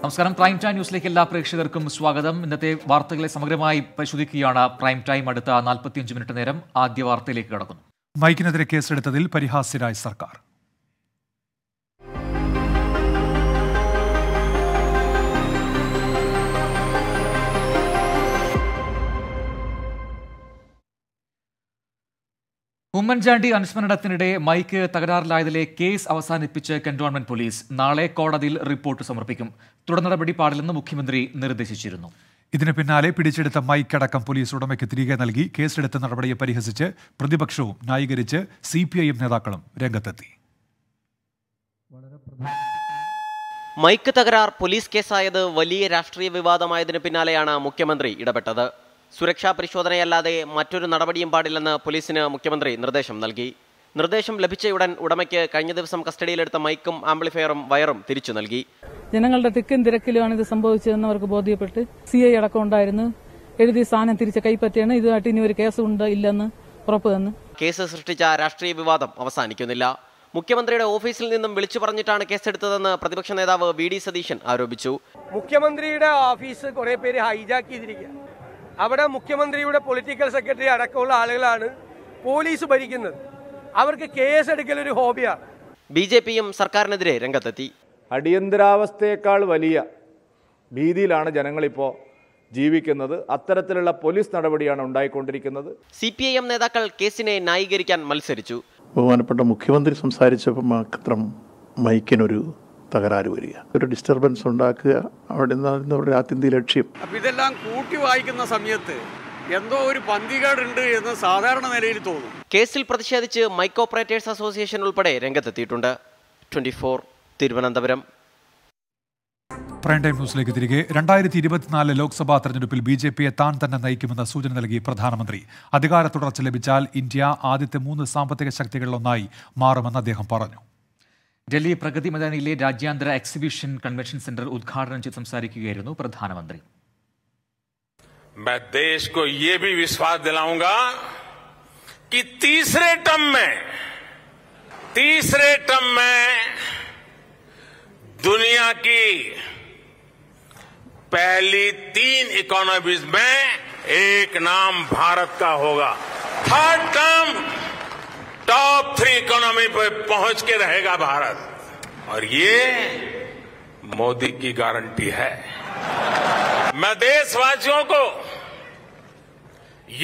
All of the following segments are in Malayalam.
നമസ്കാരം പ്രൈം ടൈം ന്യൂസിലേക്ക് എല്ലാ പ്രേക്ഷകർക്കും സ്വാഗതം ഇന്നത്തെ വാർത്തകളെ സമഗ്രമായി പരിശോധിക്കുകയാണ് പ്രൈം ടൈം അടുത്ത നാൽപ്പത്തിയഞ്ച് മിനിറ്റ് നേരം ആദ്യ വാർത്തയിലേക്ക് കടക്കുന്നു മൈക്കിനെതിരെ കേസെടുത്തതിൽ പരിഹാസ്യരായ സർക്കാർ ഉമ്മൻചാണ്ടി അനുസ്മരണത്തിനിടെ മൈക്ക് തകരാറിലായതിലെ കേസ് അവസാനിപ്പിച്ച് കന്റോൺമെന്റ് പോലീസ് നാളെ കോടതിയിൽ റിപ്പോർട്ട് സമർപ്പിക്കും തുടർ നടപടി പാടില്ലെന്ന് മുഖ്യമന്ത്രി നിർദ്ദേശിച്ചിരുന്നു ഇതിന് പിന്നാലെ പിടിച്ചെടുത്ത മൈക്ക് അടക്കം പോലീസ് ഉടമയ്ക്ക് തിരികെ നൽകി കേസെടുത്ത നടപടിയെ പരിഹസിച്ച് പ്രതിപക്ഷവും ന്യായീകരിച്ച് സി പി ഐ എം നേതാക്കളും രംഗത്തെത്തി മൈക്ക് തകരാർ പോലീസ് കേസായത് വലിയ രാഷ്ട്രീയ വിവാദമായതിനു പിന്നാലെയാണ് മുഖ്യമന്ത്രി ഇടപെട്ടത് സുരക്ഷാ പരിശോധനയല്ലാതെ മറ്റൊരു നടപടിയും പാടില്ലെന്ന് പോലീസിന് മുഖ്യമന്ത്രി നിർദ്ദേശം നൽകി നിർദ്ദേശം ലഭിച്ചയുടൻ ഉടമയ്ക്ക് കഴിഞ്ഞ ദിവസം കസ്റ്റഡിയിലെടുത്ത മൈക്കും ആംപ്ലിഫയറും വയറും തിരിച്ചു നൽകി ജനങ്ങളുടെ തിക്കും തിരക്കിലുമാണ് ഇത് സംഭവിച്ചതെന്ന് അവർക്ക് ബോധ്യപ്പെട്ട് സി ഐ അടക്കം ഉണ്ടായിരുന്നു എഴുതി സാധനം തിരിച്ച കൈപ്പറ്റിയാണ് ഇതുമായിട്ട് ഇനി ഒരു കേസ് ഉണ്ട് ഇല്ലെന്ന് ഉറപ്പ് തന്നു കേസ് സൃഷ്ടിച്ച രാഷ്ട്രീയ വിവാദം അവസാനിക്കുന്നില്ല മുഖ്യമന്ത്രിയുടെ ഓഫീസിൽ നിന്നും വിളിച്ചു പറഞ്ഞിട്ടാണ് കേസെടുത്തതെന്ന് പ്രതിപക്ഷ നേതാവ് വി ഡി സതീശൻ ആരോപിച്ചു മുഖ്യമന്ത്രിയുടെ ഓഫീസ് കുറെ പേര് ഹൈജാക്ക് ചെയ്തിരിക്കുക അവിടെ മുഖ്യമന്ത്രിയുടെ പൊളിറ്റിക്കൽ സെക്രട്ടറി അടക്കമുള്ള ആളുകളാണ് പോലീസ് ഭരിക്കുന്നത് അവർക്ക് കേസ് എടുക്കൽ ഒരു ഹോബിയാണ് ബി ജെ പിയും സർക്കാരിനെതിരെ രംഗത്തെത്തി അടിയന്തരാവസ്ഥയേക്കാൾ വലിയ ഭീതിയിലാണ് ജനങ്ങളിപ്പോൾ ജീവിക്കുന്നത് അത്തരത്തിലുള്ള പോലീസ് നടപടിയാണ് ഉണ്ടായിക്കൊണ്ടിരിക്കുന്നത് സി പി ഐ എം നേതാക്കൾ കേസിനെ ന്യായീകരിക്കാൻ മത്സരിച്ചു ബഹുമാനപ്പെട്ട മുഖ്യമന്ത്രി സംസാരിച്ചപ്പോൾ മാത്രം മൈക്കിനൊരു തകരാറ് വരിക ഒരു ഡിസ്റ്റർബൻസ് ഉണ്ടാക്കുക അവിടെ നിന്നായിരുന്നു അവരുടെ ആത്യന്തിക ലക്ഷ്യം അപ്പം ഇതെല്ലാം കൂട്ടി വായിക്കുന്ന സമയത്ത് എന്തോ ഒരു പന്തികേടുണ്ട് എന്ന് സാധാരണ നിലയിൽ തോന്നും കേസിൽ പ്രതിഷേധിച്ച് മൈക്ക് ഓപ്പറേറ്റേഴ്സ് അസോസിയേഷൻ ഉൾപ്പെടെ രംഗത്തെത്തിയിട്ടുണ്ട് twenty four Thiruvananthapuram prime time ന്യൂസിലേക്ക് തിരികെ രണ്ടായിരത്തി ഇരുപത്തിനാല് ലോക്സഭാ തെരഞ്ഞെടുപ്പിൽ ബി ജെ പിയെ താൻ തന്നെ നയിക്കുമെന്ന സൂചന നൽകി പ്രധാനമന്ത്രി അധികാര തുടർച്ച ലഭിച്ചാൽ ഇന്ത്യ ആദ്യത്തെ മൂന്ന് സാമ്പത്തിക ശക്തികളിലൊന്നായി മാറുമെന്ന് അദ്ദേഹം പറഞ്ഞു ഡൽഹി പ്രഗതി മൈതാനിയിലെ രാജ്യാന്തര എക്സിബിഷൻ കൺവെൻഷൻ സെന്റർ ഉദ്ഘാടനം ചെയ്ത് സംസാരിക്കുകയായിരുന്നു പ്രധാനമന്ത്രി मैं देश को ये भी विश्वास दिलाऊंगा कि तीसरे टर्म में तीसरे टर्म में दुनिया की पहली तीन इकोनॉमीज में एक नाम भारत का होगा third term top three economy पर पहुंच के रहेगा भारत और ये मोदी की गारंटी है मैं देशवासियों को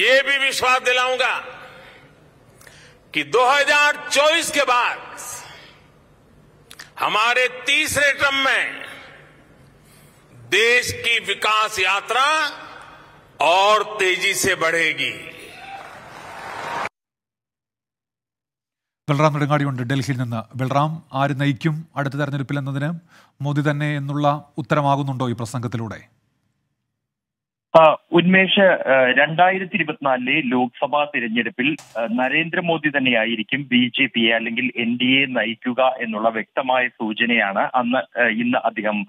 ये भी विश्वास दिलाऊंगा कि 2024 के बाद हमारे तीसरे क्रम में देश की विकास यात्रा और तेजी से बढ़ेगी ബൽറാം നെടുങ്ങാടിയുണ്ട് ഡൽഹിയിൽ നിന്ന് ബൽറാം ആര് നയിക്കും അടുത്ത തെരഞ്ഞെടുപ്പിൽ എന്നതിന് മോദി തന്നെ എന്നുള്ള ഉത്തരമാകുന്നുണ്ടോ ഈ പ്രസംഗത്തിലൂടെ ഉന്മേഷ് രണ്ടായിരത്തി ഇരുപത്തിനാലിലെ ലോക്സഭാ തിരഞ്ഞെടുപ്പിൽ നരേന്ദ്രമോദി തന്നെയായിരിക്കും ബി ജെ പിയെ അല്ലെങ്കിൽ എൻ ഡി എ നയിക്കുക എന്നുള്ള വ്യക്തമായ സൂചനയാണ് അന്ന് ഇന്ന് അദ്ദേഹം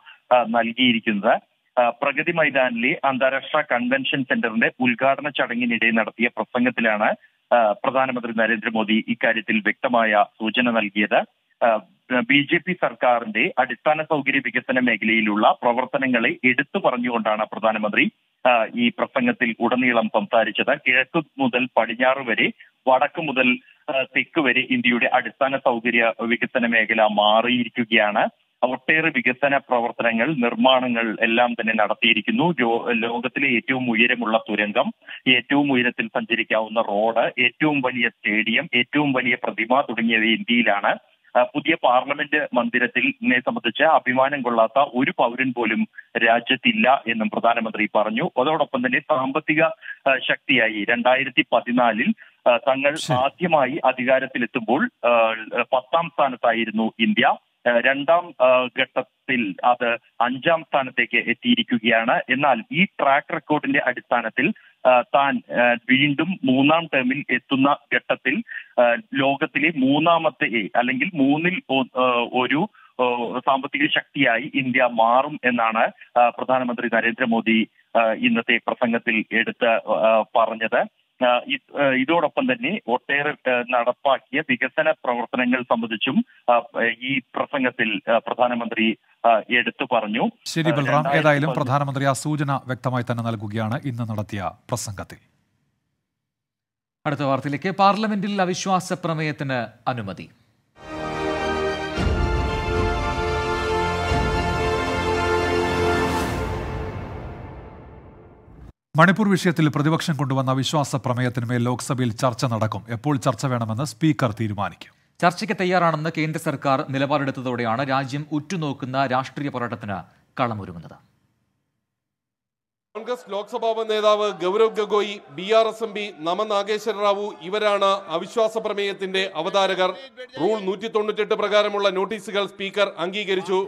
നൽകിയിരിക്കുന്നത് പ്രഗതി മൈതാനിലെ അന്താരാഷ്ട്ര കൺവെൻഷൻ സെന്ററിന്റെ ഉദ്ഘാടന ചടങ്ങിനിടെ നടത്തിയ പ്രസംഗത്തിലാണ് പ്രധാനമന്ത്രി നരേന്ദ്രമോദി ഇക്കാര്യത്തിൽ വ്യക്തമായ സൂചന നൽകിയത് ബി ജെ പി സർക്കാരിന്റെ അടിസ്ഥാന സൗകര്യ വികസന മേഖലയിലുള്ള പ്രവർത്തനങ്ങളെ എടുത്തു പറഞ്ഞുകൊണ്ടാണ് പ്രധാനമന്ത്രി ഈ പ്രസംഗത്തിൽ ഉടനീളം സംസാരിച്ചത് കിഴക്ക് മുതൽ പടിഞ്ഞാറ് വരെ വടക്ക് മുതൽ തെക്ക് വരെ ഇന്ത്യയുടെ അടിസ്ഥാന സൗകര്യ വികസന മേഖല മാറിയിരിക്കുകയാണ് ഒട്ടേറെ വികസന പ്രവർത്തനങ്ങൾ നിർമ്മാണങ്ങൾ എല്ലാം തന്നെ നടത്തിയിരിക്കുന്നു ലോകത്തിലെ ഏറ്റവും ഉയരമുള്ള തുരങ്കം ഏറ്റവും ഉയരത്തിൽ സഞ്ചരിക്കാവുന്ന റോഡ് ഏറ്റവും വലിയ സ്റ്റേഡിയം ഏറ്റവും വലിയ പ്രതിമ തുടങ്ങിയവ ഇന്ത്യയിലാണ് പുതിയ പാർലമെന്റ് മന്ദിരത്തിൽ ഇതിനെ സംബന്ധിച്ച് അഭിമാനം കൊള്ളാത്ത ഒരു പൗരൻ പോലും രാജ്യത്തില്ല എന്നും പ്രധാനമന്ത്രി പറഞ്ഞു അതോടൊപ്പം തന്നെ സാമ്പത്തിക ശക്തിയായി രണ്ടായിരത്തി പതിനാലിൽ തങ്ങൾ ആദ്യമായി അധികാരത്തിലെത്തുമ്പോൾ പത്താം സ്ഥാനത്തായിരുന്നു ഇന്ത്യ രണ്ടാം ഘട്ടത്തിൽ അത് അഞ്ചാം സ്ഥാനത്തേക്ക് എത്തിയിരിക്കുകയാണ് എന്നാൽ ഈ ട്രാക്ക് റെക്കോർഡിന്റെ അടിസ്ഥാനത്തിൽ താൻ വീണ്ടും മൂന്നാം ടേമിൽ എത്തുന്ന ഘട്ടത്തിൽ ലോകത്തിലെ മൂന്നാമത്തെ അല്ലെങ്കിൽ മൂന്നിൽ ഒരു സാമ്പത്തിക ശക്തിയായി ഇന്ത്യ മാറും എന്നാണ് പ്രധാനമന്ത്രി നരേന്ദ്രമോദി ഇന്നത്തെ പ്രസംഗത്തിൽ എടുത്ത് പറഞ്ഞത് ഇതോടൊപ്പം തന്നെ ഒട്ടേറെ നടപ്പാക്കിയ വികസന പ്രവർത്തനങ്ങൾ സംബന്ധിച്ചും ഈ പ്രസംഗത്തിൽ പ്രധാനമന്ത്രി എടുത്തു പറഞ്ഞു ശരി ബൽറാം ഏതായാലും പ്രധാനമന്ത്രി ആ സൂചന വ്യക്തമായി തന്നെ നൽകുകയാണ് ഇന്ന് നടത്തിയ പ്രസംഗത്തിൽ അടുത്ത വാർത്തയിലേക്ക് പാർലമെന്റിൽ അവിശ്വാസ പ്രമേയത്തിന് അനുമതി മണിപ്പൂർ വിഷയത്തിൽ പ്രതിപക്ഷം കൊണ്ടുവന്ന വിശ്വാസ പ്രമേയത്തിനുമേൽ ലോക്സഭയിൽ ചർച്ച നടക്കും എപ്പോൾ ചർച്ച വേണമെന്ന് സ്പീക്കർ തീരുമാനിക്കും ചർച്ചയ്ക്ക് തയ്യാറാണെന്ന് കേന്ദ്ര സർക്കാർ നിലപാടെടുത്തതോടെയാണ് രാജ്യം ഉറ്റുനോക്കുന്ന രാഷ്ട്രീയ പോരാട്ടത്തിന് കളമൊരുങ്ങുന്നത് കോൺഗ്രസ് ലോക്സഭാ നേതാവ് Gaurav Gogoi B R S M P Nama Nageswara Rao ഇവരാണ് അവിശ്വാസ പ്രമേയത്തിന്റെ അവതാരകർ റൂൾ നൂറ്റി തൊണ്ണൂറ്റെട്ട് പ്രകാരമുള്ള നോട്ടീസുകൾ സ്പീക്കർ അംഗീകരിച്ചു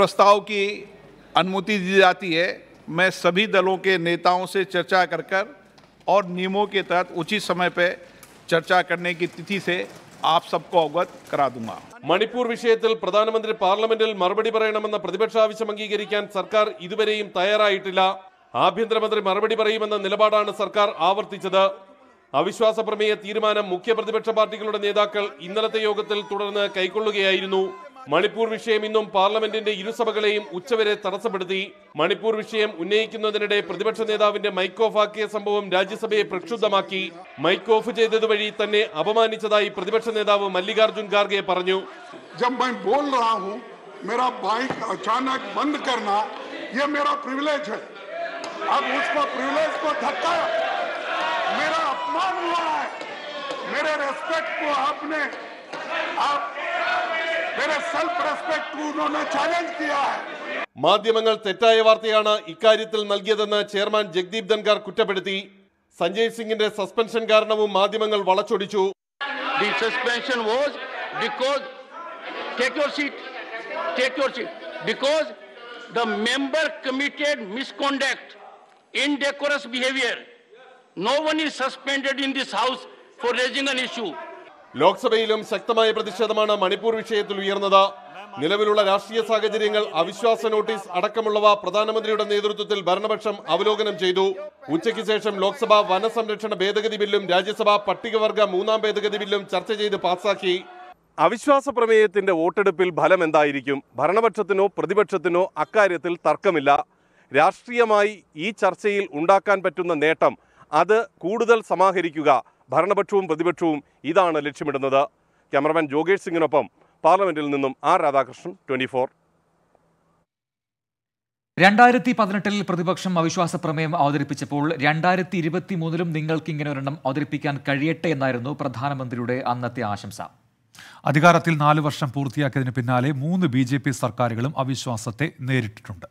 പ്രസ്താവ് അനുമതി ദി ജാതി मैं सभी दलों के नेताओं से चर्चा कर कर और नियमों के तहत उचित समय पर ചർച്ച करने की तिथि से आप सबको अवगत करा दूंगा മണിപ്പൂർ വിഷയത്തിൽ പ്രധാനമന്ത്രി പാർലമെന്റിൽ മറുപടി പറയണമെന്ന പ്രതിപക്ഷ ആവശ്യം അംഗീകരിക്കാൻ സർക്കാർ ഇതുവരെയും തയ്യാറായിട്ടില്ല ആഭ്യന്തരമന്ത്രി മറുപടി പറയുമെന്ന നിലപാടാണ് സർക്കാർ ആവർത്തിച്ചത് അവിശ്വാസ പ്രമേയ തീരുമാനം മുഖ്യ പ്രതിപക്ഷ പാർട്ടികളുടെ നേതാക്കൾ ഇന്നലത്തെ യോഗത്തിൽ തുടർന്ന് കൈക്കൊള്ളുകയായിരുന്നു മണിപ്പൂർ വിഷയം ഇന്നും പാർലമെന്റിന്റെ ഇരുസഭകളെയും ഉച്ചവരെ തടസ്സപ്പെടുത്തി മണിപ്പൂർ വിഷയം ഉന്നയിക്കുന്നതിനിടെ പ്രതിപക്ഷ നേതാവിന്റെ മൈക്ക് ഓഫ് ആക്കിയ സംഭവം രാജ്യസഭയെ പ്രക്ഷുബ്ധമാക്കി മൈക്ക് ഓഫ് ചെയ്തതുവഴി തന്നെ അപമാനിച്ചതായി പ്രതിപക്ഷ നേതാവ് മല്ലികാർജുൻ ഖാർഗെ പറഞ്ഞു मेरा अपमान हुआ है मेरे रेस्पेक्ट को आपने आप सेल्फ उन्होंने चैलेंज किया है മാധ്യമങ്ങൾ തെറ്റായ വാർത്തയാണ് ഇക്കാര്യത്തിൽ നൽകിയതെന്ന് ചെയർമാൻ ജഗ്ദീപ് ധൻകാർ കുറ്റപ്പെടുത്തി സഞ്ജയ് സിംഗിന്റെ സസ്പെൻഷൻ കാരണവും മാധ്യമങ്ങൾ വളച്ചൊടിച്ചു indecorous behaviour no one is suspend in this house for raising an member committed misconduct, indecorous behavior. ലോക്സഭയിലും ശക്തമായ പ്രതിഷേധമാണ് മണിപ്പൂർ വിഷയത്തിൽ ഉയർന്നത് നിലവിലുള്ള രാഷ്ട്രീയ സാഹചര്യങ്ങൾ അവിശ്വാസ നോട്ടീസ് അടക്കമുള്ളവ പ്രധാനമന്ത്രിയുടെ നേതൃത്വത്തിൽ ഭരണപക്ഷം അവലോകനം ചെയ്തു ഉച്ചയ്ക്ക് ശേഷം ലോക്സഭ വനസംരക്ഷണ ഭേദഗതി ബില്ലും രാജ്യസഭ പട്ടികവർഗ മൂന്നാം ഭേദഗതി ബില്ലും ചർച്ച ചെയ്ത് പാസാക്കി അവിശ്വാസ പ്രമേയത്തിന്റെ വോട്ടെടുപ്പിൽ ഫലം എന്തായിരിക്കും ഭരണപക്ഷത്തിനോ പ്രതിപക്ഷത്തിനോ അക്കാര്യത്തിൽ തർക്കമില്ല രാഷ്ട്രീയമായി ഈ ചർച്ചയിൽ ഉണ്ടാക്കാൻ പറ്റുന്ന നേട്ടം അത് കൂടുതൽ സമാഹരിക്കുക ഭരണപക്ഷവും പ്രതിപക്ഷവും ഇതാണ് ലക്ഷ്യമിടുന്നത് ക്യാമറമാൻ ജോഗേഷ് സിംഗിനൊപ്പം പാർലമെന്റിൽ നിന്നും ആർ രാധാകൃഷ്ണൻ ട്വന്റി ഫോർ രണ്ടായിരത്തി പതിനെട്ടിൽ പ്രതിപക്ഷം അവിശ്വാസ പ്രമേയം അവതരിപ്പിച്ചപ്പോൾ രണ്ടായിരത്തി ഇരുപത്തി മൂന്നിലും നിങ്ങൾക്ക് ഇങ്ങനെ ഒരെണ്ണം അവതരിപ്പിക്കാൻ കഴിയട്ടെ എന്നായിരുന്നു പ്രധാനമന്ത്രിയുടെ അന്നത്തെ ആശംസ അധികാരത്തിൽ നാല് വർഷം പൂർത്തിയാക്കിയതിന് പിന്നാലെ മൂന്ന് ബി സർക്കാരുകളും അവിശ്വാസത്തെ നേരിട്ടിട്ടുണ്ട്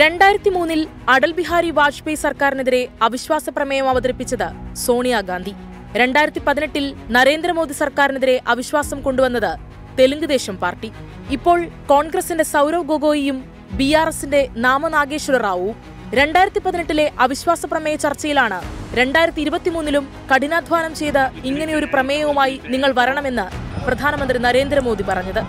രണ്ടായിരത്തി മൂന്നിൽ അടൽ ബിഹാരി വാജ്പേയി സർക്കാരിനെതിരെ അവിശ്വാസ പ്രമേയം അവതരിപ്പിച്ചത് സോണിയാഗാന്ധി രണ്ടായിരത്തി പതിനെട്ടിൽ നരേന്ദ്രമോദി സർക്കാരിനെതിരെ അവിശ്വാസം കൊണ്ടുവന്നത് തെലുങ്ക് ദേശം പാർട്ടി ഇപ്പോൾ കോൺഗ്രസിന്റെ സൗരവ് ഗൊഗോയിയും ബി ആർ എസിന്റെ നാമനാഗേശ്വര റാവു രണ്ടായിരത്തി പതിനെട്ടിലെ അവിശ്വാസ പ്രമേയ ചർച്ചയിലാണ് രണ്ടായിരത്തി ഇരുപത്തിമൂന്നിലും കഠിനാധ്വാനം ചെയ്ത് ഇങ്ങനെയൊരു പ്രമേയവുമായി നിങ്ങൾ വരണമെന്ന് പ്രധാനമന്ത്രി നരേന്ദ്രമോദി പറഞ്ഞത്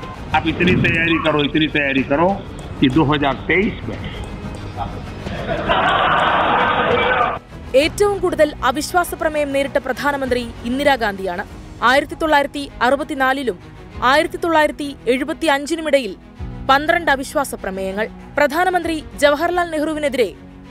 ഏറ്റവും കൂടുതൽ അവിശ്വാസ പ്രമേയം നേരിട്ട പ്രധാനമന്ത്രി ഇന്ദിരാഗാന്ധിയാണ് ആയിരത്തി തൊള്ളായിരത്തി അറുപത്തിനാലിലും ആയിരത്തി തൊള്ളായിരത്തി എഴുപത്തി അഞ്ചിനുമിടയിൽ പന്ത്രണ്ട് അവിശ്വാസ പ്രമേയങ്ങൾ പ്രധാനമന്ത്രി ജവഹർലാൽ നെഹ്റുവിനെതിരെ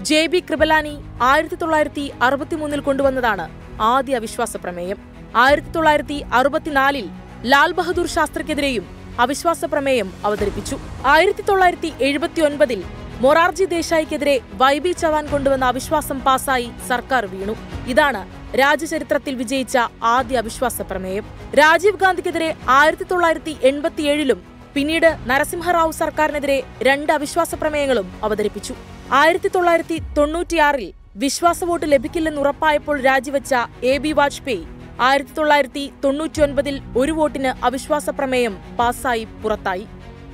ജെ ബി കൃപലാനി ആയിരത്തി തൊള്ളായിരത്തി അറുപത്തിമൂന്നിൽ കൊണ്ടുവന്നതാണ് ആദ്യ അവിശ്വാസ പ്രമേയം ആയിരത്തി തൊള്ളായിരത്തി അറുപത്തിനാലിൽ ലാൽ ബഹദൂർ ശാസ്ത്രിക്കെതിരെയും അവിശ്വാസ പ്രമേയം അവതരിപ്പിച്ചു ആയിരത്തി തൊള്ളായിരത്തി എഴുപത്തി ഒൻപതിൽ മൊറാർജി ദേശായിക്കെതിരെ വൈബി ചവാൻ കൊണ്ടുവന്ന അവിശ്വാസം പാസായി സർക്കാർ വീണു ഇതാണ് രാജ്യചരിത്രത്തിൽ വിജയിച്ച ആദ്യ അവിശ്വാസ പ്രമേയം രാജീവ് ഗാന്ധിക്കെതിരെ ആയിരത്തി തൊള്ളായിരത്തി എൺപത്തിയേഴിലും പിന്നീട് നരസിംഹറാവു സർക്കാരിനെതിരെ രണ്ട് അവിശ്വാസ പ്രമേയങ്ങളും അവതരിപ്പിച്ചു ആയിരത്തി തൊള്ളായിരത്തി തൊണ്ണൂറ്റിയാറിൽ വിശ്വാസ വോട്ട് ലഭിക്കില്ലെന്ന് ഉറപ്പായപ്പോൾ രാജിവെച്ച എ ബി വാജ്പേയി ആയിരത്തി തൊള്ളായിരത്തി തൊണ്ണൂറ്റിയൊൻപതിൽ ഒരു വോട്ടിന് അവിശ്വാസ പ്രമേയം പാസായി പുറത്തായി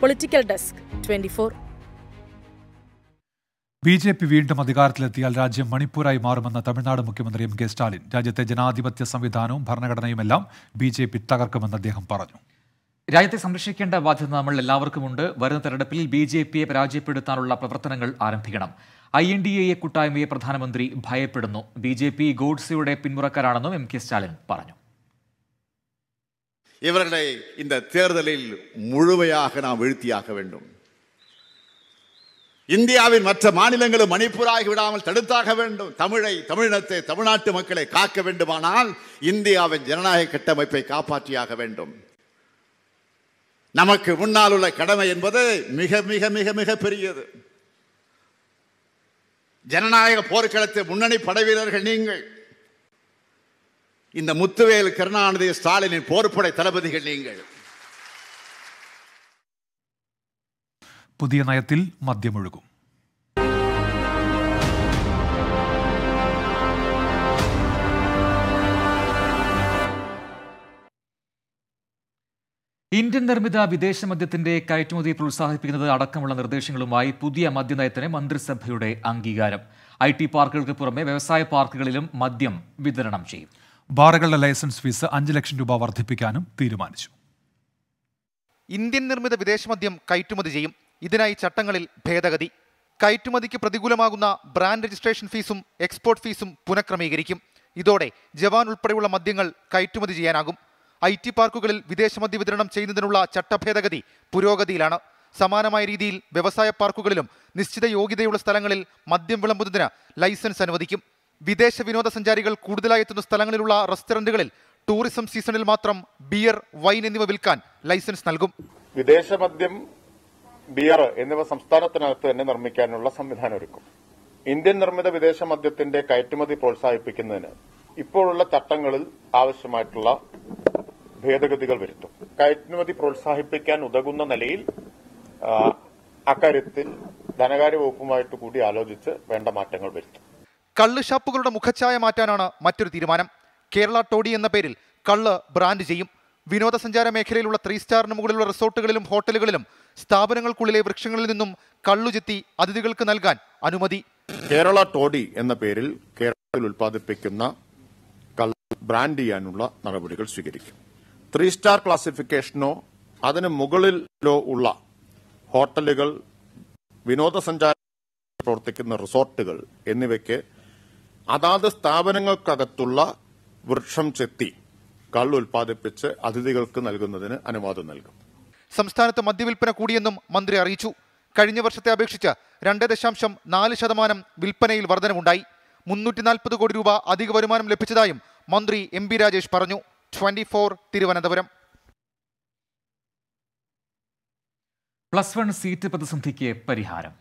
political desk twenty B J P വീണ്ടും അധികാരത്തിലെത്തിയാൽ രാജ്യം മണിപ്പൂരായി മാറുമെന്ന് തമിഴ്നാട് മുഖ്യമന്ത്രി എം കെ സ്റ്റാലിൻ രാജ്യത്തെ ജനാധിപത്യ സംവിധാനവും ഭരണഘടനയുമെല്ലാം ബി ജെ പി തകർക്കുമെന്ന് അദ്ദേഹം പറഞ്ഞു രാജ്യത്തെ സംരക്ഷിക്കേണ്ട ബാധ്യത നമ്മൾ എല്ലാവർക്കുമുണ്ട് വരുന്ന തെരഞ്ഞെടുപ്പിൽ ബി ജെ പിയെ പരാജയപ്പെടുത്താനുള്ള പ്രവർത്തനങ്ങൾ ആരംഭിക്കണം ഐ എൻ ഡി എ കൂട്ടായ്മയെ പ്രധാനമന്ത്രി ഭയപ്പെടുന്നു ബി ജെ പി ഗോഡ്സെയുടെ പിന്മുറക്കാരാണെന്നും എം കെ സ്റ്റാലിൻ പറഞ്ഞു ഇവരുടെ ഇന്ന തേർതലിൽ മുഴുവയാക നാം വേണ്ടും இந்தியாவின் மற்ற மாநிலங்களும் மணிப்பூராகி விடாமல் தடுத்தாக வேண்டும் தமிழை தமிழினத்தை தமிழ்நாட்டு மக்களை காக்க வேண்டுமானால் இந்தியாவின் ஜனநாயக கட்டமைப்பை காப்பாற்றியாக வேண்டும் நமக்கு முன்னால் உள்ள கடமை என்பது மிக மிக மிக மிக பெரியது ஜனநாயக போர்க்களத்தை முன்னணி படைவீரர்கள் நீங்கள் இந்த முத்துவேல் கருணாநிதி ஸ்டாலினின் போர்ப்படை தளபதிகள் நீங்கள் പുതിയ നയത്തിൽ മദ്യമൊഴുകും ഇന്ത്യൻ നിർമ്മിത വിദേശ മദ്യത്തിന്റെ കയറ്റുമതി പ്രോത്സാഹിപ്പിക്കുന്നത് അടക്കമുള്ള നിർദ്ദേശങ്ങളുമായി പുതിയ മദ്യനയത്തിന് മന്ത്രിസഭയുടെ അംഗീകാരം ഐ ടി പാർക്കുകൾക്ക് പുറമെ വ്യവസായ പാർക്കുകളിലും മദ്യം വിതരണം ചെയ്യും ബാറുകളുടെ ലൈസൻസ് ഫീസ് അഞ്ച് ലക്ഷം രൂപ വർദ്ധിപ്പിക്കാനും തീരുമാനിച്ചു ഇന്ത്യൻ നിർമ്മിത വിദേശ മദ്യം കയറ്റുമതി ചെയ്യും ഇതിനായി ചട്ടങ്ങളിൽ ഭേദഗതി കയറ്റുമതിക്ക് പ്രതികൂലമാകുന്ന ബ്രാൻഡ് രജിസ്ട്രേഷൻ ഫീസും എക്സ്പോർട്ട് ഫീസും പുനഃക്രമീകരിക്കും ഇതോടെ ജവാൻ ഉൾപ്പെടെയുള്ള മദ്യങ്ങൾ കയറ്റുമതി ചെയ്യാനാകും ഐ ടി പാർക്കുകളിൽ വിദേശ മദ്യ വിതരണം ചെയ്യുന്നതിനുള്ള ചട്ടഭേദഗതി പുരോഗതിയിലാണ് സമാനമായ രീതിയിൽ വ്യവസായ പാർക്കുകളിലും നിശ്ചിത യോഗ്യതയുള്ള സ്ഥലങ്ങളിൽ മദ്യം വിളമ്പുന്നതിന് ലൈസൻസ് അനുവദിക്കും വിദേശ വിനോദസഞ്ചാരികൾ കൂടുതലായി എത്തുന്ന സ്ഥലങ്ങളിലുള്ള റെസ്റ്റോറൻറ്റുകളിൽ ടൂറിസം സീസണിൽ മാത്രം ബിയർ വൈൻ എന്നിവ വിൽക്കാൻ ലൈസൻസ് നൽകും വിദേശ മദ്യം ബിയർ എന്നിവ സംസ്ഥാനത്തിനകത്ത് തന്നെ നിർമ്മിക്കാനുള്ള സംവിധാനം ഒരുക്കും ഇന്ത്യൻ നിർമ്മിത വിദേശ മദ്യത്തിന്റെ കയറ്റുമതി പ്രോത്സാഹിപ്പിക്കുന്നതിന് ഇപ്പോഴുള്ള ചട്ടങ്ങളിൽ ആവശ്യമായിട്ടുള്ള ഭേദഗതികൾ വരുത്തും കയറ്റുമതി പ്രോത്സാഹിപ്പിക്കാൻ ഉതകുന്ന നിലയിൽ അക്കാര്യത്തിൽ ധനകാര്യ വകുപ്പുമായിട്ട് കൂടി ആലോചിച്ച് വേണ്ട മാറ്റങ്ങൾ വരുത്തും കള്ളുഷാപ്പുകളുടെ മുഖച്ഛായ മാറ്റാനാണ് മറ്റൊരു തീരുമാനം കേരള ടോഡി എന്ന പേരിൽ കള്ള് ബ്രാൻഡ് ചെയ്യും വിനോദസഞ്ചാര മേഖലയിലുള്ള ത്രീ സ്റ്റാറിന് മുകളിലുള്ള റിസോർട്ടുകളിലും ഹോട്ടലുകളിലും സ്ഥാപനങ്ങൾക്കുള്ളിലെ വൃക്ഷങ്ങളിൽ നിന്നും കള്ളുചെത്തി അതിഥികൾക്ക് നൽകാൻ അനുമതി കേരള ടോഡി എന്ന പേരിൽ കേരളത്തിൽ ഉൽപ്പാദിപ്പിക്കുന്ന കള്ള് ബ്രാൻഡ് ചെയ്യാനുള്ള നടപടികൾ സ്വീകരിക്കും ത്രീ സ്റ്റാർ ക്ലാസിഫിക്കേഷനോ അതിന് മുകളിലോ ഉള്ള ഹോട്ടലുകൾ വിനോദസഞ്ചാര പ്രവർത്തിക്കുന്ന റിസോർട്ടുകൾ എന്നിവയ്ക്ക് അതാത് സ്ഥാപനങ്ങൾക്കകത്തുള്ള വൃക്ഷം ചെത്തി കള്ള് അതിഥികൾക്ക് നൽകുന്നതിന് അനുവാദം നൽകും സംസ്ഥാനത്ത് മദ്യവിൽപ്പന കൂടിയെന്നും മന്ത്രി അറിയിച്ചു കഴിഞ്ഞ വർഷത്തെ അപേക്ഷിച്ച് രണ്ട് ദശാംശം നാല് ശതമാനം വിൽപ്പനയിൽ വർധനമുണ്ടായി മുന്നൂറ്റി നാൽപ്പത് കോടി രൂപ അധിക വരുമാനം ലഭിച്ചതായും മന്ത്രി എം ബി രാജേഷ് പറഞ്ഞു twenty four Thiruvananthapuram plus one seat പ്രതിസന്ധിക്ക് പരിഹാരം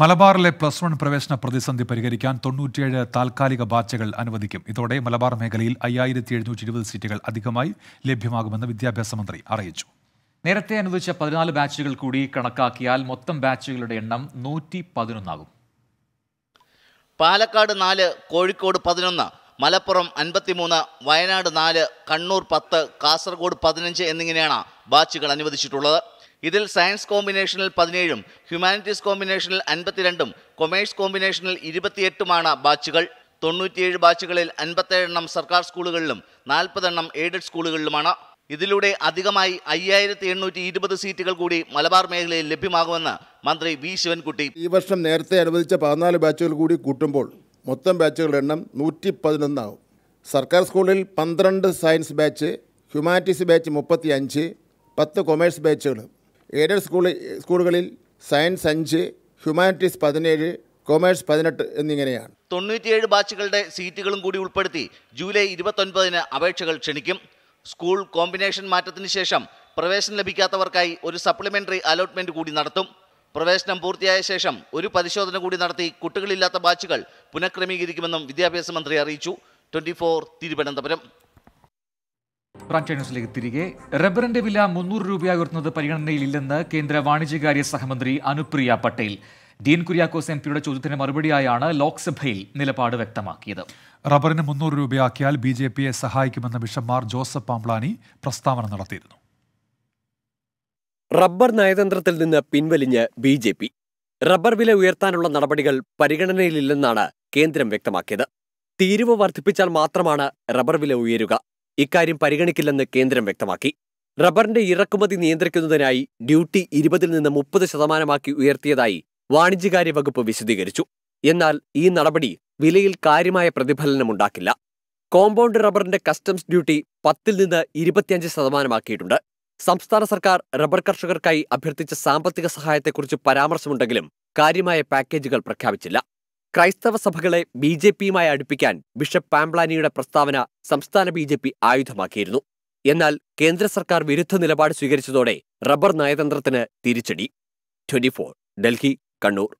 മലബാറിലെ പ്ലസ് വൺ പ്രവേശന പ്രതിസന്ധി പരിഹരിക്കാൻ തൊണ്ണൂറ്റിയേഴ് താൽക്കാലിക ബാച്ചുകൾ അനുവദിക്കും ഇതോടെ മലബാർ മേഖലയിൽ അയ്യായിരത്തി എഴുന്നൂറ്റി ഇരുപത് സീറ്റുകൾ അധികമായി ലഭ്യമാകുമെന്ന് വിദ്യാഭ്യാസ മന്ത്രി അറിയിച്ചു നേരത്തെ അനുവദിച്ച പതിനാല് ബാച്ചുകൾ കൂടി കണക്കാക്കിയാൽ മൊത്തം ബാച്ചുകളുടെ എണ്ണം നൂറ്റി പതിനൊന്നാകും പാലക്കാട് നാല് കോഴിക്കോട് പതിനൊന്ന് മലപ്പുറം അൻപത്തിമൂന്ന് വയനാട് നാല് കണ്ണൂർ പത്ത് കാസർഗോഡ് പതിനഞ്ച് എന്നിങ്ങനെയാണ് ബാച്ചുകൾ അനുവദിച്ചിട്ടുള്ളത് ഇതിൽ സയൻസ് കോമ്പിനേഷനിൽ പതിനേഴും ഹ്യൂമാനിറ്റീസ് കോമ്പിനേഷനിൽ അൻപത്തിരണ്ടും കൊമേഴ്സ് കോമ്പിനേഷനിൽ ഇരുപത്തിയെട്ടുമാണ് ബാച്ചുകൾ തൊണ്ണൂറ്റിയേഴ് ബാച്ചുകളിൽ അൻപത്തേഴെണ്ണം സർക്കാർ സ്കൂളുകളിലും നാൽപ്പതെണ്ണം എയ്ഡഡ് സ്കൂളുകളിലുമാണ് ഇതിലൂടെ അധികമായി അയ്യായിരത്തി എണ്ണൂറ്റി ഇരുപത് സീറ്റുകൾ കൂടി മലബാർ മേഖലയിൽ ലഭ്യമാകുമെന്ന് മന്ത്രി വി ശിവൻകുട്ടി ഈ വർഷം നേരത്തെ അനുവദിച്ച പതിനാല് ബാച്ചുകൾ കൂടി കൂട്ടുമ്പോൾ മൊത്തം ബാച്ചുകളുടെ എണ്ണം നൂറ്റി പതിനൊന്നാകും സർക്കാർ സ്കൂളിൽ പന്ത്രണ്ട് സയൻസ് ബാച്ച് ഹ്യൂമാനിറ്റീസ് ബാച്ച് മുപ്പത്തി അഞ്ച് പത്ത് കൊമേഴ്സ് ബാച്ചുകൾ എയ്ഡഡ് സ്കൂൾ സ്കൂളുകളിൽ സയൻസ് അഞ്ച് ഹ്യൂമാനിറ്റീസ് പതിനേഴ് കൊമേഴ്സ് പതിനെട്ട് എന്നിങ്ങനെയാണ് തൊണ്ണൂറ്റിയേഴ് ബാച്ചുകളുടെ സീറ്റുകളും കൂടി ഉൾപ്പെടുത്തി ജൂലൈ ഇരുപത്തൊൻപതിന് അപേക്ഷകൾ ക്ഷണിക്കും സ്കൂൾ കോമ്പിനേഷൻ മാറ്റത്തിന് ശേഷം പ്രവേശനം ലഭിക്കാത്തവർക്കായി ഒരു സപ്ലിമെന്ററി അലോട്ട്മെന്റ് കൂടി നടത്തും പ്രവേശനം പൂർത്തിയായ ശേഷം ഒരു പരിശോധന കൂടി നടത്തി കുട്ടികളില്ലാത്ത ബാച്ചുകൾ പുനഃക്രമീകരിക്കുമെന്നും വിദ്യാഭ്യാസ മന്ത്രി അറിയിച്ചു ട്വന്റി തിരുവനന്തപുരം ബ്രാൻഡ് തിരികെ റബ്ബറിന്റെ വില മുന്നൂറ് രൂപയായി ഉയർത്തുന്നത് പരിഗണനയിലില്ലെന്ന് കേന്ദ്ര വാണിജ്യകാര്യ സഹമന്ത്രി അനുപ്രിയ പട്ടേൽ ഡീൻ കുര്യാക്കോസ് എം പിയുടെ ചോദ്യത്തിന് മറുപടിയായാണ് ലോക്സഭയിൽ നിലപാട് വ്യക്തമാക്കിയത് റബ്ബറിന് മുന്നൂറ് രൂപയാക്കിയാൽ ബി ജെ പിയെ സഹായിക്കുമെന്ന് ബിഷപ്മാർ ജോസഫ് പാംപ്ലാനി പ്രസ്താവന നടത്തിയിരുന്നു റബ്ബർ നയതന്ത്രത്തിൽ നിന്ന് പിൻവലിഞ്ഞ് ബി ജെ പി റബ്ബർ വില ഉയർത്താനുള്ള നടപടികൾ പരിഗണനയിലില്ലെന്നാണ് കേന്ദ്രം വ്യക്തമാക്കിയത് തീരുവ വർദ്ധിപ്പിച്ചാൽ മാത്രമാണ് റബ്ബർ വില ഉയരുക ഇക്കാര്യം പരിഗണിക്കില്ലെന്ന് കേന്ദ്രം വ്യക്തമാക്കി റബ്ബറിന്റെ ഇറക്കുമതി നിയന്ത്രിക്കുന്നതിനായി ഡ്യൂട്ടി ഇരുപതിൽ നിന്ന് മുപ്പത് ശതമാനമാക്കി ഉയർത്തിയതായി വാണിജ്യകാര്യ വകുപ്പ് വിശദീകരിച്ചു എന്നാൽ ഈ നടപടി വിലയിൽ കാര്യമായ പ്രതിഫലനമുണ്ടാക്കില്ല കോമ്പൗണ്ട് റബ്ബറിന്റെ കസ്റ്റംസ് ഡ്യൂട്ടി പത്തിൽ നിന്ന് ഇരുപത്തിയഞ്ച് ശതമാനമാക്കിയിട്ടുണ്ട് സംസ്ഥാന സർക്കാർ റബ്ബർ കർഷകർക്കായി അഭ്യർത്ഥിച്ച സാമ്പത്തിക സഹായത്തെക്കുറിച്ച് പരാമർശമുണ്ടെങ്കിലും കാര്യമായ പാക്കേജുകൾ പ്രഖ്യാപിച്ചില്ല ക്രൈസ്തവ സഭകളെ ബി ജെ പിയുമായി അടുപ്പിക്കാൻ ബിഷപ്പ് പാംപ്ലാനിയുടെ പ്രസ്താവന സംസ്ഥാന ബി ജെ പി ആയുധമാക്കിയിരുന്നു എന്നാൽ കേന്ദ്ര സർക്കാർ വിരുദ്ധ നിലപാട് സ്വീകരിച്ചതോടെ റബ്ബർ നയതന്ത്രത്തിന് തിരിച്ചടി ട്വന്റി ഫോർ ഡൽഹി കണ്ണൂർ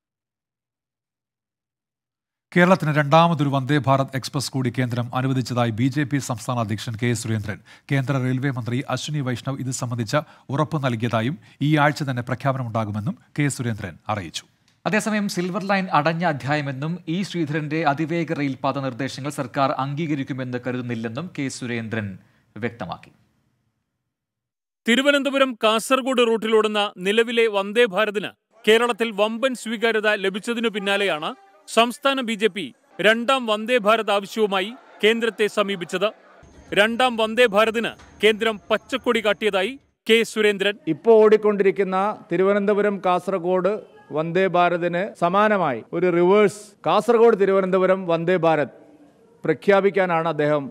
കേരളത്തിന് രണ്ടാമതൊരു വന്ദേ ഭാരത് എക്സ്പ്രസ് കൂടി കേന്ദ്രം അനുവദിച്ചതായി ബി ജെ പി സംസ്ഥാന അധ്യക്ഷൻ കെ സുരേന്ദ്രൻ കേന്ദ്ര റെയിൽവേ മന്ത്രി അശ്വിനി വൈഷ്ണവ് ഇത് സംബന്ധിച്ച ഉറപ്പ് നൽകിയതായും ഈ ആഴ്ച തന്നെ പ്രഖ്യാപനമുണ്ടാകുമെന്നും കെ സുരേന്ദ്രൻ അറിയിച്ചു അതേസമയം സിൽവർ ലൈൻ അടഞ്ഞ അധ്യായമെന്നും ഇ ശ്രീധരന്റെ അതിവേഗ റെയിൽപാത നിർദ്ദേശങ്ങൾ സർക്കാർ അംഗീകരിക്കുമെന്ന് കരുതുന്നില്ലെന്നും കെ സുരേന്ദ്രൻ വ്യക്തമാക്കി തിരുവനന്തപുരം കാസർഗോഡ് റൂട്ടിലോടുന്ന നിലവിലെ വന്ദേ ഭാരതിന് കേരളത്തിൽ വമ്പൻ സ്വീകാര്യത ലഭിച്ചതിനു പിന്നാലെയാണ് സംസ്ഥാന ബി ജെ പി രണ്ടാം വന്ദേ ഭാരത് ആവശ്യവുമായി കേന്ദ്രത്തെ സമീപിച്ചത് രണ്ടാം വന്ദേ ഭാരതിന് കേന്ദ്രം പച്ചക്കൊടി കാട്ടിയതായി കെ സുരേന്ദ്രൻ ഇപ്പോൾ ഓടിക്കൊണ്ടിരിക്കുന്ന തിരുവനന്തപുരം കാസർഗോഡ് വന്ദേ ഭാരതിന് സമാനമായി ഒരു റിവേഴ്സ് കാസർഗോഡ് തിരുവനന്തപുരം വന്ദേ ഭാരത് പ്രഖ്യാപിക്കാനാണ് അദ്ദേഹം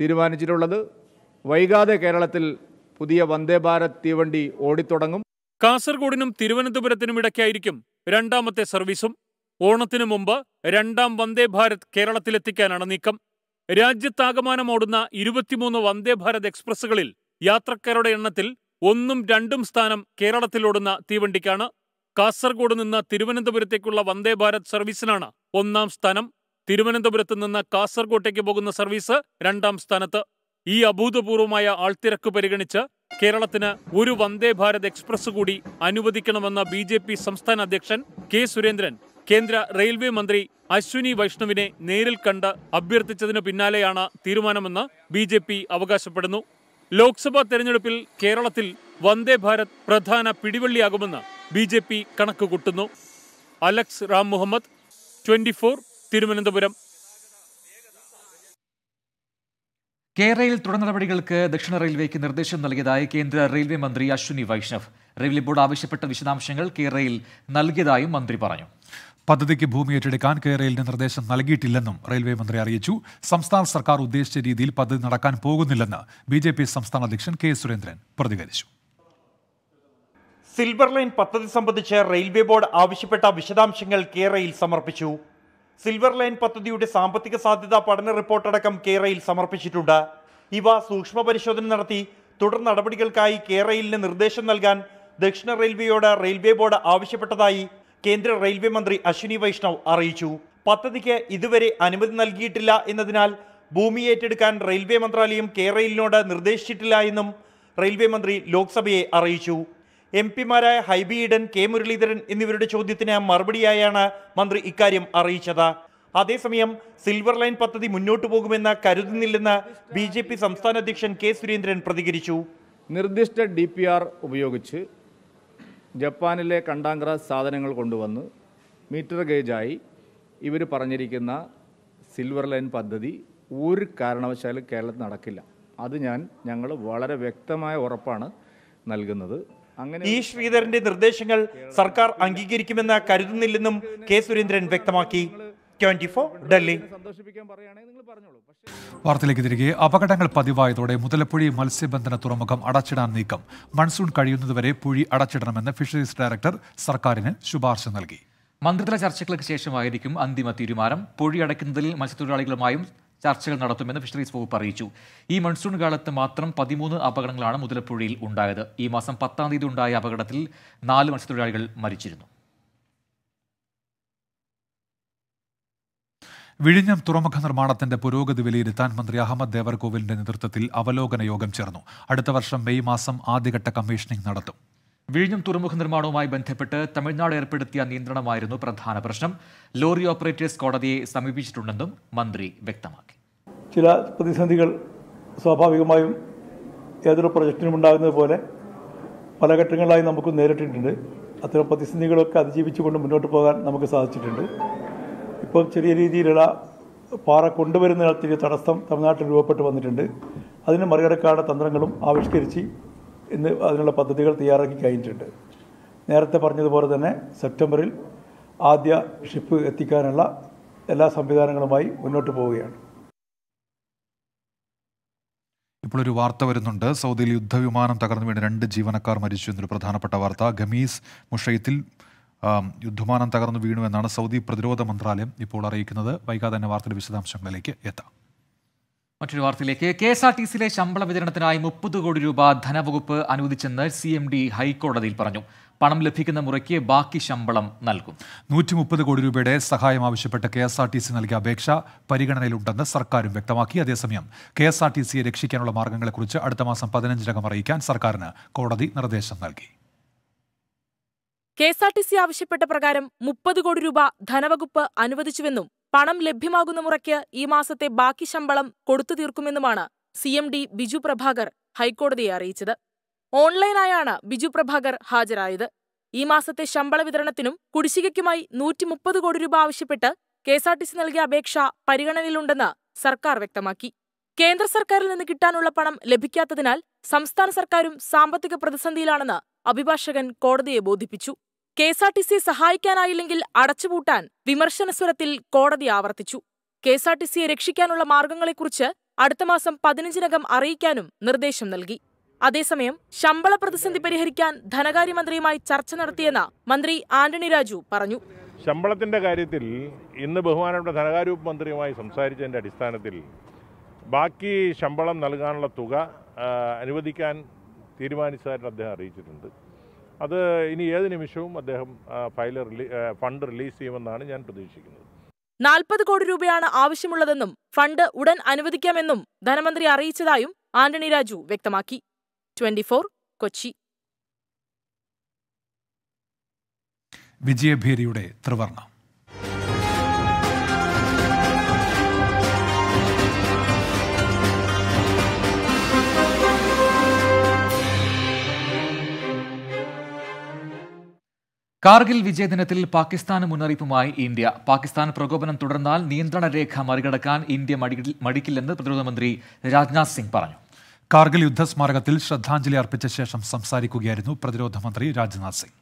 തീരുമാനിച്ചിട്ടുള്ളത് വൈകാതെ കേരളത്തിൽ പുതിയ വന്ദേ ഭാരത് തീവണ്ടി ഓടിത്തുടങ്ങും കാസർഗോഡിനും തിരുവനന്തപുരത്തിനും ഇടയ്ക്കായിരിക്കും രണ്ടാമത്തെ സർവീസും ഓണത്തിനു മുമ്പ് രണ്ടാം വന്ദേ ഭാരത് കേരളത്തിലെത്തിക്കാനാണ് നീക്കം രാജ്യത്താകമാനം ഓടുന്ന ഇരുപത്തിമൂന്ന് വന്ദേ ഭാരത് എക്സ്പ്രസ്സുകളിൽ യാത്രക്കാരുടെ എണ്ണത്തിൽ ഒന്നും രണ്ടും സ്ഥാനം കേരളത്തിലോടുന്ന തീവണ്ടിക്കാണ് കാസർഗോഡ് നിന്ന് തിരുവനന്തപുരത്തേക്കുള്ള വന്ദേ ഭാരത് സർവീസിനാണ് ഒന്നാം സ്ഥാനം തിരുവനന്തപുരത്ത് നിന്ന് കാസർഗോട്ടേക്ക് പോകുന്ന സർവീസ് രണ്ടാം സ്ഥാനത്ത് ഈ അഭൂതപൂർവമായ ആൾത്തിരക്ക് പരിഗണിച്ച് കേരളത്തിന് ഒരു വന്ദേ ഭാരത് എക്സ്പ്രസ് കൂടി അനുവദിക്കണമെന്ന ബി ജെ പി സംസ്ഥാന അധ്യക്ഷൻ കെ സുരേന്ദ്രൻ കേന്ദ്ര റെയിൽവേ മന്ത്രി അശ്വിനി വൈഷ്ണവിനെ നേരിൽ കണ്ട് അഭ്യർത്ഥിച്ചതിന് പിന്നാലെയാണ് തീരുമാനമെന്ന് ബി ജെ പി അവകാശപ്പെടുന്നു ലോക്സഭാ തെരഞ്ഞെടുപ്പിൽ കേരളത്തിൽ വന്ദേ ഭാരത് പ്രധാന പിടിവള്ളിയാകുമെന്ന് ബി ജെ പി കണക്ക് കൂട്ടുന്നു അലക്സ് റാം മുഹമ്മദ് ട്വന്റി ഫോർ തിരുവനന്തപുരം കേരളയിൽ തുടർ നടപടികൾക്ക് ദക്ഷിണ റെയിൽവേക്ക് നിർദ്ദേശം നൽകിയതായി കേന്ദ്ര റെയിൽവേ മന്ത്രി അശ്വിനി വൈഷ്ണവ് റെയിൽവേ ബോർഡ് ആവശ്യപ്പെട്ട വിശദാംശങ്ങൾ കേരളയിൽ നൽകിയതായും മന്ത്രി പറഞ്ഞു പദ്ധതിക്ക് ഭൂമി ഏറ്റെടുക്കാൻ കേരളയിലിന് നിർദ്ദേശം നൽകിയിട്ടില്ലെന്നും റെയിൽവേ മന്ത്രി അറിയിച്ചു സംസ്ഥാന സർക്കാർ ഉദ്ദേശിച്ച രീതിയിൽ പദ്ധതി നടക്കാൻ പോകുന്നില്ലെന്ന് ബി സംസ്ഥാന അധ്യക്ഷൻ കെ സുരേന്ദ്രൻ പ്രതികരിച്ചു സിൽവർ ലൈൻ പദ്ധതി സംബന്ധിച്ച് റെയിൽവേ ബോർഡ് ആവശ്യപ്പെട്ട വിശദാംശങ്ങൾ കേരയിൽ സമർപ്പിച്ചു സിൽവർ ലൈൻ പദ്ധതിയുടെ സാമ്പത്തിക സാധ്യത പഠന റിപ്പോർട്ടടക്കം കേരയിൽ സമർപ്പിച്ചിട്ടുണ്ട് ഇവ സൂക്ഷ്മ പരിശോധന നടത്തി തുടർ നടപടികൾക്കായി കേരയിലിന് നിർദ്ദേശം നൽകാൻ ദക്ഷിണ റെയിൽവേയോട് റെയിൽവേ ബോർഡ് ആവശ്യപ്പെട്ടതായി കേന്ദ്ര റെയിൽവേ മന്ത്രി അശ്വിനി വൈഷ്ണവ് അറിയിച്ചു പദ്ധതിക്ക് ഇതുവരെ അനുമതി നൽകിയിട്ടില്ല എന്നതിനാൽ ഭൂമി ഏറ്റെടുക്കാൻ റെയിൽവേ മന്ത്രാലയം കേരയിലിനോട് നിർദ്ദേശിച്ചിട്ടില്ല എന്നും റെയിൽവേ മന്ത്രി ലോക്സഭയെ അറിയിച്ചു എം പിമാരായ ഹൈബി ഈഡൻ കെ മുരളീധരൻ എന്നിവരുടെ ചോദ്യത്തിന് മറുപടിയായാണ് മന്ത്രി ഇക്കാര്യം അറിയിച്ചത് അതേസമയം സിൽവർ ലൈൻ പദ്ധതി മുന്നോട്ടു പോകുമെന്ന് കരുതുന്നില്ലെന്ന് ബി ജെ പി സംസ്ഥാന അധ്യക്ഷൻ കെ സുരേന്ദ്രൻ പ്രതികരിച്ചു നിർദ്ദിഷ്ട ഡി പി ആർ ഉപയോഗിച്ച് ജപ്പാനിലെ കണ്ടാങ്ക്ര സാധനങ്ങൾ കൊണ്ടുവന്ന് മീറ്റർ ഗേജായി ഇവർ പറഞ്ഞിരിക്കുന്ന സിൽവർ ലൈൻ പദ്ധതി ഒരു കാരണവശാലും കേരളത്തിൽ നടക്കില്ല അത് ഞാൻ ഞങ്ങൾ വളരെ വ്യക്തമായ ഉറപ്പാണ് നൽകുന്നത് ഈ ശ്രീധരന്റെ നിർദ്ദേശങ്ങൾ സർക്കാർ അംഗീകരിക്കുമെന്ന് കരുതുന്നില്ലെന്നും കെ സുരേന്ദ്രൻ വ്യക്തമാക്കി വാർത്തയിലേക്ക് തിരികെ അപകടങ്ങൾ പതിവായതോടെ മുതലപ്പുഴി മത്സ്യബന്ധന തുറമുഖം അടച്ചിടാൻ നീക്കം മൺസൂൺ കഴിയുന്നതുവരെ പുഴി അടച്ചിടണമെന്ന് ഫിഷറീസ് ഡയറക്ടർ സർക്കാരിന് ശുപാർശ നൽകി മന്ത്രിതല ചർച്ചകൾക്ക് ശേഷമായിരിക്കും അന്തിമ തീരുമാനം പുഴി അടയ്ക്കുന്നതിൽ മത്സ്യത്തൊഴിലാളികളുമായും ചർച്ചകൾ നടത്തുമെന്ന് ഫിഷറീസ് വകുപ്പ് അറിയിച്ചു ഈ മൺസൂൺ കാലത്ത് മാത്രം പതിമൂന്ന് അപകടങ്ങളാണ് മുതലപ്പുഴയിൽ ഉണ്ടായത് ഈ മാസം പത്താം തീയതി ഉണ്ടായ അപകടത്തിൽ നാല് മത്സ്യത്തൊഴിലാളികൾ മരിച്ചിരുന്നു വിഴിഞ്ഞം തുറമുഖ നിർമ്മാണത്തിന്റെ പുരോഗതി വിലയിരുത്താൻ മന്ത്രി അഹമ്മദ് ദേവർകോവിലിന്റെ നേതൃത്വത്തിൽ അവലോകന യോഗം ചേർന്നു അടുത്ത വർഷം മെയ് മാസം ആദ്യഘട്ട കമ്മീഷനിംഗ് നടത്തും വിഴിഞ്ഞം തുറമുഖ നിർമ്മാണവുമായി ബന്ധപ്പെട്ട് തമിഴ്നാട് ഏർപ്പെടുത്തിയ നിയന്ത്രണമായിരുന്നു പ്രധാന പ്രശ്നം ലോറി ഓപ്പറേറ്റേഴ്സ് കോടതിയെ സമീപിച്ചിട്ടുണ്ടെന്നും മന്ത്രി വ്യക്തമാക്കി ചില പ്രതിസന്ധികൾ സ്വാഭാവികമായും ഏതൊരു പ്രൊജക്റ്റിനും ഉണ്ടാകുന്നതുപോലെ പല ഘട്ടങ്ങളിലായി നമുക്ക് നേരിട്ടിട്ടുണ്ട് അത്തരം പ്രതിസന്ധികളൊക്കെ അതിജീവിച്ചുകൊണ്ട് മുന്നോട്ട് പോകാൻ നമുക്ക് സാധിച്ചിട്ടുണ്ട് ഇപ്പോൾ ചെറിയ രീതിയിലുള്ള പാറ കൊണ്ടുവരുന്ന തടസ്സം തമിഴ്നാട്ടിൽ രൂപപ്പെട്ട് വന്നിട്ടുണ്ട് അതിനെ മറികടക്കാനുള്ള തന്ത്രങ്ങളും ആവിഷ്കരിച്ച് ഇന്ന് അതിനുള്ള പദ്ധതികൾ തയ്യാറാക്കി കഴിഞ്ഞിട്ടുണ്ട് നേരത്തെ പറഞ്ഞതുപോലെ തന്നെ സെപ്റ്റംബറിൽ ആദ്യ ഷിപ്പ് എത്തിക്കാനുള്ള എല്ലാ സംവിധാനങ്ങളുമായി മുന്നോട്ട് പോവുകയാണ് ഇപ്പോഴൊരു വാർത്ത വരുന്നുണ്ട് സൗദിയിൽ യുദ്ധവിമാനം തകർന്നു വീണ് രണ്ട് ജീവനക്കാർ മരിച്ചു എന്നൊരു പ്രധാനപ്പെട്ട വാർത്ത ഖമീസ് മുഷയത്തിൽ യുദ്ധവിമാനം തകർന്നു വീണു എന്നാണ് സൗദി പ്രതിരോധ മന്ത്രാലയം ഇപ്പോൾ അറിയിക്കുന്നത് വൈകാതെ തന്നെ വാർത്തയുടെ വിശദാംശങ്ങളിലേക്ക് എത്താം മറ്റൊരു വാർത്തയിലേക്ക് കെ എസ് ആർ ടി സിയിലെ ശമ്പള വിതരണത്തിനായി മുപ്പത് കോടി രൂപ ധനവകുപ്പ് അനുവദിച്ചെന്ന് സി എം ഡി ഹൈക്കോടതിയിൽ പറഞ്ഞു പണം ലഭിക്കുന്ന മുറയ്ക്ക് ബാക്കി ശമ്പളം നൽകും നൂറ്റി മുപ്പത് കോടി രൂപയുടെ സഹായം ആവശ്യപ്പെട്ട് K S R T C നൽകിയ അപേക്ഷ പരിഗണനയിലുണ്ടെന്ന് സർക്കാരും വ്യക്തമാക്കി അതേസമയം കെ എസ് ആർ ടി സിയെ രക്ഷിക്കാനുള്ള മാർഗങ്ങളെക്കുറിച്ച് അടുത്ത മാസം പതിനഞ്ചിനകം അറിയിക്കാൻ സർക്കാരിന് കോടതി നിർദ്ദേശം നൽകി K S R T C ആവശ്യപ്പെട്ട പ്രകാരം മുപ്പത് കോടി രൂപ ധനവകുപ്പ് അനുവദിച്ചുവെന്നും പണം ലഭ്യമാകുന്ന മുറയ്ക്ക് ഈ മാസത്തെ ബാക്കി ശമ്പളം കൊടുത്തു തീർക്കുമെന്നുമാണ് C M D Biju Prabhakar ഹൈക്കോടതിയെ അറിയിച്ചത് ഓൺലൈനായാണ് ബിജു പ്രഭാകർ ഹാജരായത് ഈ മാസത്തെ ശമ്പള വിതരണത്തിനും കുടിശ്ശികയ്ക്കുമായി നൂറ്റി മുപ്പത് കോടി രൂപ ആവശ്യപ്പെട്ട് കെഎസ്ആർടിസി നൽകിയ അപേക്ഷ പരിഗണനയിലുണ്ടെന്ന് സർക്കാർ വ്യക്തമാക്കി കേന്ദ്ര സർക്കാരിൽ നിന്ന് കിട്ടാനുള്ള പണം ലഭിക്കാത്തതിനാൽ സംസ്ഥാന സർക്കാരും സാമ്പത്തിക പ്രതിസന്ധിയിലാണെന്ന് അഭിഭാഷകൻ കോടതിയെ ബോധിപ്പിച്ചു കെ എസ് ആർ ടി സിയെ സഹായിക്കാനായില്ലെങ്കിൽ അടച്ചുപൂട്ടാൻ വിമർശന സ്വരത്തിൽ കോടതി ആവർത്തിച്ചു കെ എസ് ആർ ടി സിയെ രക്ഷിക്കാനുള്ള മാർഗങ്ങളെക്കുറിച്ച് അടുത്ത മാസം പതിനഞ്ചിനകം അറിയിക്കാനും നിർദ്ദേശം നൽകി അതേസമയം ശമ്പള പ്രതിസന്ധി പരിഹരിക്കാൻ ധനകാര്യമന്ത്രിയുമായി ചർച്ച നടത്തിയെന്ന് മന്ത്രി ആന്റണി രാജു പറഞ്ഞു ശമ്പളത്തിന്റെ കാര്യത്തിൽ ഇന്ന് ബഹുമാനപ്പെട്ട ധനകാര്യ മന്ത്രിയുമായി സംസാരിച്ചതിന്റെ അടിസ്ഥാനത്തിൽ ബാക്കി ശമ്പളം നൽകാനുള്ള തുക അനുവദിക്കാൻ തീരുമാനിച്ചതായിട്ട് അദ്ദേഹം അറിയിച്ചിട്ടുണ്ട് അത് ഇനി ഏത് നിമിഷവും അദ്ദേഹം ഫയൽ ഫണ്ട് റിലീസ് ചെയ്യുമെന്നാണ് ഞാൻ പ്രതീക്ഷിക്കുന്നത് നാൽപ്പത് കോടി രൂപയാണ് ആവശ്യമുള്ളതെന്നും ഫണ്ട് ഉടൻ അനുവദിക്കാമെന്നും ധനമന്ത്രി അറിയിച്ചതായും ആന്റണി രാജു വ്യക്തമാക്കി ട്വന്റി കൊച്ചി വിജയഭേരിയുടെ ത്രിവർണ്ണ കാർഗിൽ വിജയദിനത്തിൽ പാകിസ്ഥാന് മുന്നറിയിപ്പുമായി ഇന്ത്യ പാകിസ്ഥാൻ പ്രകോപനം തുടർന്നാൽ നിയന്ത്രണ രേഖ മറികടക്കാൻ ഇന്ത്യ മടിക്കില്ലെന്ന് പ്രതിരോധ മന്ത്രി രാജ്നാഥ് സിംഗ് പറഞ്ഞു കാർഗിൽ യുദ്ധ സ്മാരകത്തിൽ ശ്രദ്ധാഞ്ജലി അർപ്പിച്ച ശേഷം സംസാരിക്കുകയായിരുന്നു പ്രതിരോധ മന്ത്രി രാജ്നാഥ് സിംഗ്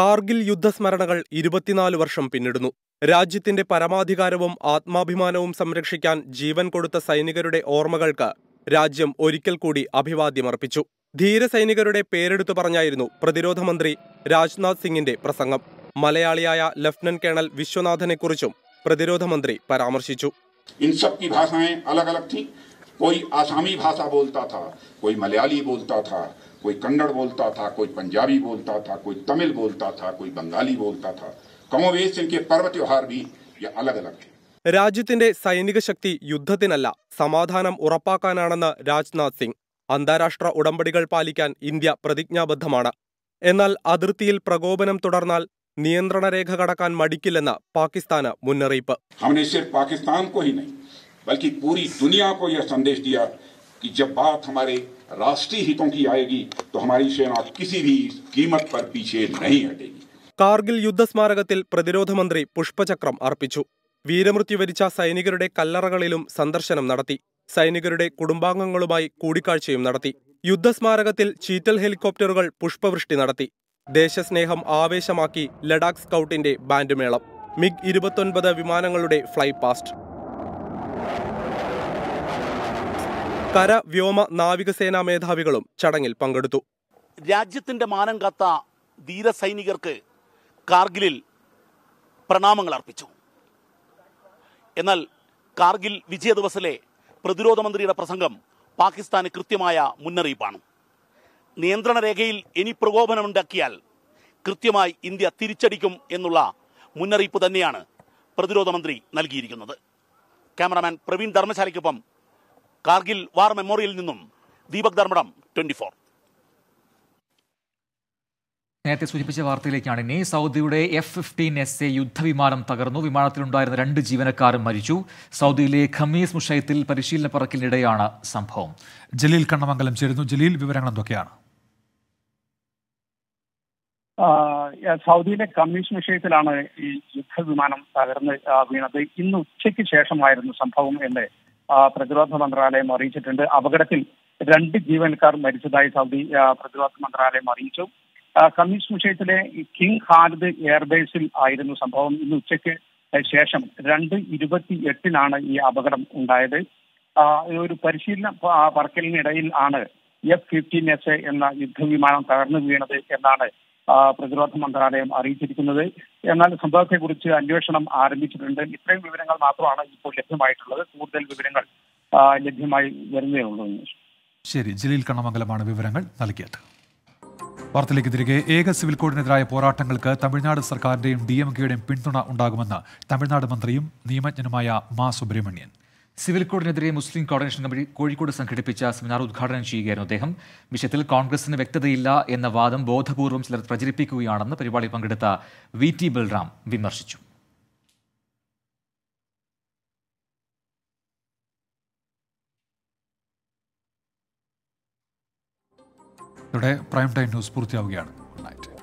കാർഗിൽ യുദ്ധസ്മരണകൾ ഇരുപത്തിനാല് വർഷം പിന്നിടുന്നു രാജ്യത്തിന്റെ പരമാധികാരവും ആത്മാഭിമാനവും സംരക്ഷിക്കാൻ ജീവൻ കൊടുത്ത സൈനികരുടെ ഓർമ്മകൾക്ക് രാജ്യം ഒരിക്കൽ കൂടി അഭിവാദ്യമർപ്പിച്ചു ധീരസൈനികരുടെ പേരെടുത്തു പറഞ്ഞായിരുന്നു പ്രതിരോധ മന്ത്രി രാജ്നാഥ് സിംഗിന്റെ പ്രസംഗം മലയാളിയായ ലഫ്റ്റനന്റ് കേണൽ വിശ്വനാഥനെക്കുറിച്ചും പ്രതിരോധ മന്ത്രി പരാമർശിച്ചു इन सब अलग अलग थी कोई आसामी भाषा बोलता था कोई मलयाली बोलता था कोई कन्नड़ बोलता था कोई पंजाबी बोलता था कोई तमिल बोलता था कोई बंगाली बोलता था कमोवेश इनके पर्व त्योहार भी ये अलग अलग थे രാജ്യത്തിന്റെ സൈനിക ശക്തി യുദ്ധത്തിനല്ല സമാധാനം ഉറപ്പാക്കാനാണെന്ന് രാജ്നാഥ് സിംഗ് അന്താരാഷ്ട്ര ഉടമ്പടികൾ പാലിക്കാൻ ഇന്ത്യ പ്രതിജ്ഞാബദ്ധമാണ് എന്നാൽ അതിർത്തിയിൽ പ്രകോപനം തുടർന്നാൽ നിയന്ത്രണ രേഖ കടക്കാൻ മടിക്കില്ലെന്ന് പാകിസ്ഥാന് മുന്നറിയിപ്പ് കോ കാർഗിൽ യുദ്ധസ്മാരകത്തിൽ പ്രതിരോധ മന്ത്രി പുഷ്പചക്രം അർപ്പിച്ചു വീരമൃത്യു വരിച്ച സൈനികരുടെ കല്ലറകളിലും സന്ദർശനം നടത്തി സൈനികരുടെ കുടുംബാംഗങ്ങളുമായി കൂടിക്കാഴ്ചയും നടത്തി യുദ്ധസ്മാരകത്തിൽ ചീറ്റൽ ഹെലികോപ്റ്ററുകൾ പുഷ്പവൃഷ്ടി നടത്തി ദേശസ്നേഹം ആവേശമാക്കി ലഡാക്ക് സ്കൗട്ടിന്റെ ബാൻഡ് മേളം മിഗ് ഇരുപത്തൊൻപത് വിമാനങ്ങളുടെ ഫ്ലൈ പാസ്റ്റ് കര വ്യോമ നാവികസേനാ മേധാവികളും ചടങ്ങിൽ പങ്കെടുത്തു രാജ്യത്തിന്റെ മാനം കാത്ത ധീരസൈനികർക്ക് കാർഗിലിൽ പ്രണാമങ്ങൾ അർപ്പിച്ചു എന്നാൽ കാർഗിൽ വിജയ ദിവസിലെ പ്രതിരോധ മന്ത്രിയുടെ പ്രസംഗം പാകിസ്ഥാന് കൃത്യമായ മുന്നറിയിപ്പാണ് നിയന്ത്രണ രേഖയിൽ ഇനി പ്രകോപനമുണ്ടാക്കിയാൽ കൃത്യമായി ഇന്ത്യ തിരിച്ചടിക്കും എന്നുള്ള മുന്നറിയിപ്പ് തന്നെയാണ് പ്രതിരോധ മന്ത്രി നൽകിയിരിക്കുന്നത് ക്യാമറാമാൻ പ്രവീൺ ധർമ്മശാലയ്ക്കൊപ്പം കാർഗിൽ വാർ മെമ്മോറിയലിൽ നിന്നും ദീപക് ധർമ്മടം ട്വന്റി നേരത്തെ സൂചിപ്പിച്ച വാർത്തയിലേക്കാണ് ഇനി സൗദിയുടെ എഫ് ഫിഫ്റ്റീൻ എസ് എ യുദ്ധവിമാനം തകർന്നു വിമാനത്തിലുണ്ടായിരുന്ന രണ്ട് ജീവനക്കാരും മരിച്ചു സൗദിയിലെ ഖമീസ് മുഷയത്തിൽ പരിശീലന പറക്കിനിടെയാണ് സംഭവം ജലീൽ കണ്ണമംഗലം ചേരുന്നു ജലീൽ വിവരങ്ങൾ എന്തൊക്കെയാണ് സൗദിയിലെ കമ്മീഷൻ വിഷയത്തിലാണ് ഈ യുദ്ധവിമാനം തകർന്ന് വീണത് ഇന്ന് ഉച്ചയ്ക്ക് ശേഷമായിരുന്നു സംഭവം എന്ന് പ്രതിരോധ മന്ത്രാലയം അറിയിച്ചിട്ടുണ്ട് അപകടത്തിൽ രണ്ട് ജീവനക്കാർ മരിച്ചതായി സൗദി പ്രതിരോധ മന്ത്രാലയം അറിയിച്ചു കമ്മ്യൂണിസ്റ്റ് വിഷയത്തിലെ കിങ് ഹാർഡ് എയർബേസിൽ ആയിരുന്നു സംഭവം ഇന്ന് ഉച്ചയ്ക്ക് ശേഷം രണ്ട് ഇരുപത്തി എട്ടിനാണ് ഈ അപകടം ഉണ്ടായത് ഒരു പരിശീലന പറക്കലിനിടയിൽ ആണ് എഫ് ഫിഫ്റ്റീൻ എസ് എന്ന യുദ്ധവിമാനം തകർന്നു വീണത് എന്നാണ് പ്രതിരോധ മന്ത്രാലയം അറിയിച്ചിരിക്കുന്നത് എന്നാൽ സംഭവത്തെക്കുറിച്ച് അന്വേഷണം ആരംഭിച്ചിട്ടുണ്ട് ഇത്രയും വിവരങ്ങൾ മാത്രമാണ് ഇപ്പോൾ ലഭ്യമായിട്ടുള്ളത് കൂടുതൽ വിവരങ്ങൾ ലഭ്യമായി വരുന്നേ ഉള്ളൂ ശരി ജലീൽ കണ്ണമംഗലമാണ് വിവരങ്ങൾ നൽകിയത് വാർത്തയിലേക്ക് തിരികെ ഏക സിവിൽ കോഡിനെതിരായ പോരാട്ടങ്ങൾക്ക് തമിഴ്നാട് സർക്കാരിന്റെയും ഡി എം കെയുടെയും പിന്തുണ ഉണ്ടാകുമെന്ന് തമിഴ്നാട് മന്ത്രിയും നിയമജ്ഞനുമായ മാ സുബ്രഹ്മണ്യൻ സിവിൽ കോഡിനെതിരെ മുസ്ലിം കോർഡിനേഷൻ കമ്മിറ്റി കോഴിക്കോട് സംഘടിപ്പിച്ച സെമിനാർ ഉദ്ഘാടനം ചെയ്യുകയായിരുന്നു അദ്ദേഹം വിഷയത്തിൽ കോൺഗ്രസിന് വ്യക്തതയില്ല എന്ന വാദം ബോധപൂർവം ചിലർ പ്രചരിപ്പിക്കുകയാണെന്ന് പരിപാടി പങ്കെടുത്ത വി ടി ബൽറാം വിമർശിച്ചു ഇവിടെ പ്രൈം ടൈം ന്യൂസ് പൂർത്തിയാവുകയാണ് ഗുഡ് നൈറ്റ്